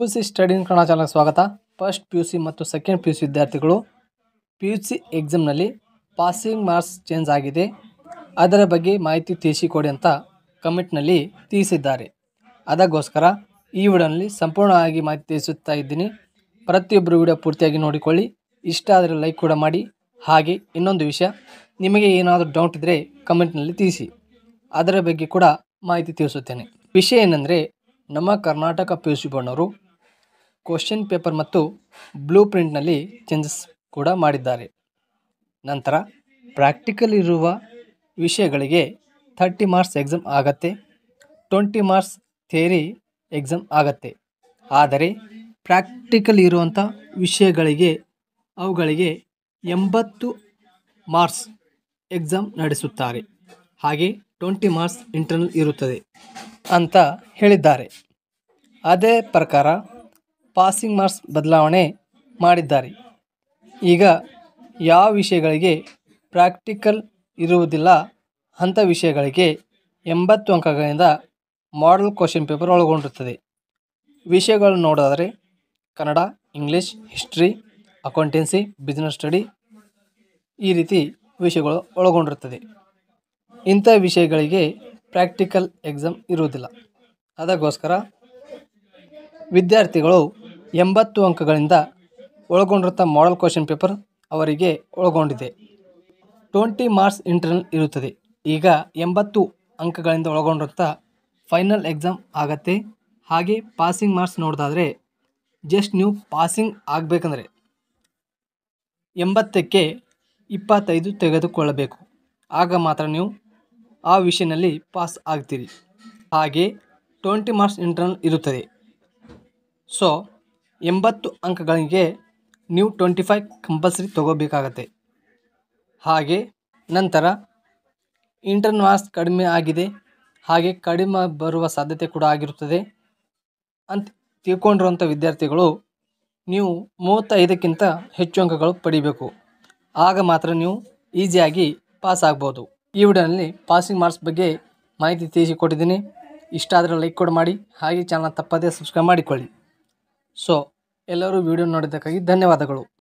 P U C study in Kannada ಸ್ವಾಗತ first P you C ಮತ್ತು second P you C ವಿದ್ಯಾರ್ಥಿಗಳು P you C ಎಕ್ಸಾಮ್ನಲ್ಲಿ passing marks change ಆಗಿದೆ ಅದರ ಬಗ್ಗೆ ಮಾಹಿತಿ ತಿಳಿಸಿಕೊಡಿ ಅಂತ ಕಮೆಂಟ್ನಲ್ಲಿ ತಿಳಿಸಿದ್ದಾರೆ ಅದಕ್ಕೋಸ್ಕರ ಈ ವಿಡಿಯೋನಲ್ಲಿ ಸಂಪೂರ್ಣವಾಗಿ ಮಾಹಿತಿ ತಿಳಿಸುತ್ತಾ ಇದ್ದೀನಿ ಪ್ರತಿಯೊಬ್ಬರು ವಿಡಿಯೋ ಪೂರ್ತಿಯಾಗಿ ನೋಡಿಕೊಳ್ಳಿ ಇಷ್ಟ ಆದರೆ ಲೈಕ್ ಕೂಡ ಮಾಡಿ ಹಾಗೆ ಇನ್ನೊಂದು ವಿಷಯ ನಿಮಗೆ ಏನಾದರೂ ಡೌಟ್ ಇದ್ದರೆ ಕಮೆಂಟ್ನಲ್ಲಿ ತಿಳಿಸಿ ಅದರ ಬಗ್ಗೆ ಕೂಡ ಮಾಹಿತಿ ತಿಳಿಸುತ್ತೇನೆ ವಿಷಯ ಏನೆಂದರೆ ನಮ್ಮ ಕರ್ನಾಟಕ ಪಿ ಯು ಸಿ ಬಣ್ಣವರು ಕ್ವಶನ್ ಪೇಪರ್ ಮತ್ತು ಬ್ಲೂ ಪ್ರಿಂಟ್ನಲ್ಲಿ ಚೇಂಜಸ್ ಕೂಡ ಮಾಡಿದ್ದಾರೆ ನಂತರ ಪ್ರಾಕ್ಟಿಕಲ್ ಇರುವ ವಿಷಯಗಳಿಗೆ ಥರ್ಟಿ ಮಾರ್ಕ್ಸ್ ಎಕ್ಸಾಮ್ ಆಗತ್ತೆ ಟ್ವೆಂಟಿ ಮಾರ್ಕ್ಸ್ ಥೇರಿ ಎಕ್ಸಾಮ್ ಆಗತ್ತೆ ಆದರೆ ಪ್ರಾಕ್ಟಿಕಲ್ ಇರುವಂಥ ವಿಷಯಗಳಿಗೆ ಅವುಗಳಿಗೆ ಎಂಬತ್ತು ಮಾರ್ಕ್ಸ್ ಎಕ್ಸಾಮ್ ನಡೆಸುತ್ತಾರೆ ಹಾಗೆ ಟ್ವೆಂಟಿ ಮಾರ್ಕ್ಸ್ ಇಂಟರ್ನಲ್ ಇರುತ್ತದೆ ಅಂತ ಹೇಳಿದ್ದಾರೆ ಅದೇ ಪ್ರಕಾರ ಪಾಸಿಂಗ್ ಮಾರ್ಕ್ಸ್ ಬದಲಾವಣೆ ಮಾಡಿದ್ದಾರೆ ಈಗ ಯಾವ ವಿಷಯಗಳಿಗೆ ಪ್ರಾಕ್ಟಿಕಲ್ ಇರುವುದಿಲ್ಲ ಅಂಥ ವಿಷಯಗಳಿಗೆ ಎಂಬತ್ತು ಅಂಕಗಳಿಂದ ಮಾಡಲ್ ಕ್ವಶನ್ ಪೇಪರ್ ಒಳಗೊಂಡಿರುತ್ತದೆ ವಿಷಯಗಳು ನೋಡಿದರೆ Kannada English history accountancy business study ಈ ರೀತಿ ವಿಷಯಗಳು ಒಳಗೊಂಡಿರುತ್ತದೆ ಇಂಥ ವಿಷಯಗಳಿಗೆ ಪ್ರಾಕ್ಟಿಕಲ್ ಎಕ್ಸಾಮ್ ಇರುವುದಿಲ್ಲ ಅದಕ್ಕೋಸ್ಕರ ವಿದ್ಯಾರ್ಥಿಗಳು ಎಂಬತ್ತು ಅಂಕಗಳಿಂದ ಒಳಗೊಂಡಿರುತ್ತ ಮಾಡಲ್ ಕ್ವಶನ್ ಪೇಪರ್ ಅವರಿಗೆ ಒಳಗೊಂಡಿದೆ ಟ್ವೆಂಟಿ ಮಾರ್ಕ್ಸ್ ಇಂಟರ್ನಲ್ ಇರುತ್ತದೆ ಈಗ ಎಂಬತ್ತು ಅಂಕಗಳಿಂದ ಒಳಗೊಂಡಿರುತ್ತ ಫೈನಲ್ ಎಕ್ಸಾಮ್ ಆಗತ್ತೆ ಹಾಗೆ ಪಾಸಿಂಗ್ ಮಾರ್ಕ್ಸ್ ನೋಡೋದಾದರೆ ಜಸ್ಟ್ ನೀವು ಪಾಸಿಂಗ್ ಆಗಬೇಕಂದ್ರೆ ಎಂಬತ್ತಕ್ಕೆ ಇಪ್ಪತ್ತೈದು ತೆಗೆದುಕೊಳ್ಳಬೇಕು ಆಗ ಮಾತ್ರ ನೀವು ಆ ವಿಷಯನಲ್ಲಿ ಪಾಸ್ ಆಗ್ತೀರಿ ಹಾಗೆ ಟ್ವೆಂಟಿ ಮಾರ್ಕ್ಸ್ ಇಂಟರ್ನಲ್ ಇರುತ್ತದೆ ಸೊ ಎಂಬತ್ತು ಅಂಕಗಳಿಗೆ ನೀವು ಟ್ವೆಂಟಿ ಫೈವ್ ಕಂಪಲ್ಸರಿ ತೊಗೋಬೇಕಾಗತ್ತೆ ಹಾಗೆ ನಂತರ ಇಂಟರ್ನ್ ಮಾರ್ಕ್ಸ್ ಕಡಿಮೆ ಆಗಿದೆ ಹಾಗೆ ಕಡಿಮೆ ಬರುವ ಸಾಧ್ಯತೆ ಕೂಡ ಆಗಿರುತ್ತದೆ ಅಂತ ತಿಳ್ಕೊಂಡಿರುವಂಥ ವಿದ್ಯಾರ್ಥಿಗಳು ನೀವು ಮೂವತ್ತೈದಕ್ಕಿಂತ ಹೆಚ್ಚು ಅಂಕಗಳು ಪಡಿಬೇಕು ಆಗ ಮಾತ್ರ ನೀವು ಈಸಿಯಾಗಿ ಪಾಸ್ ಆಗ್ಬೋದು ಈ ವಿಡಿಯೋನಲ್ಲಿ ಪಾಸಿಂಗ್ ಮಾರ್ಕ್ಸ್ ಬಗ್ಗೆ ಮಾಹಿತಿ ತಿಳಿಸಿಕೊಟ್ಟಿದ್ದೀನಿ ಇಷ್ಟ ಆದರೆ ಲೈಕ್ ಕೂಡ ಮಾಡಿ ಹಾಗೆ ಚಾನಲ್ ತಪ್ಪದೇ ಸಬ್ಸ್ಕ್ರೈಬ್ ಮಾಡಿಕೊಳ್ಳಿ ಸೊ ಎಲ್ಲರೂ ವಿಡಿಯೋ ನೋಡಿದ್ದಕ್ಕಾಗಿ ಧನ್ಯವಾದಗಳು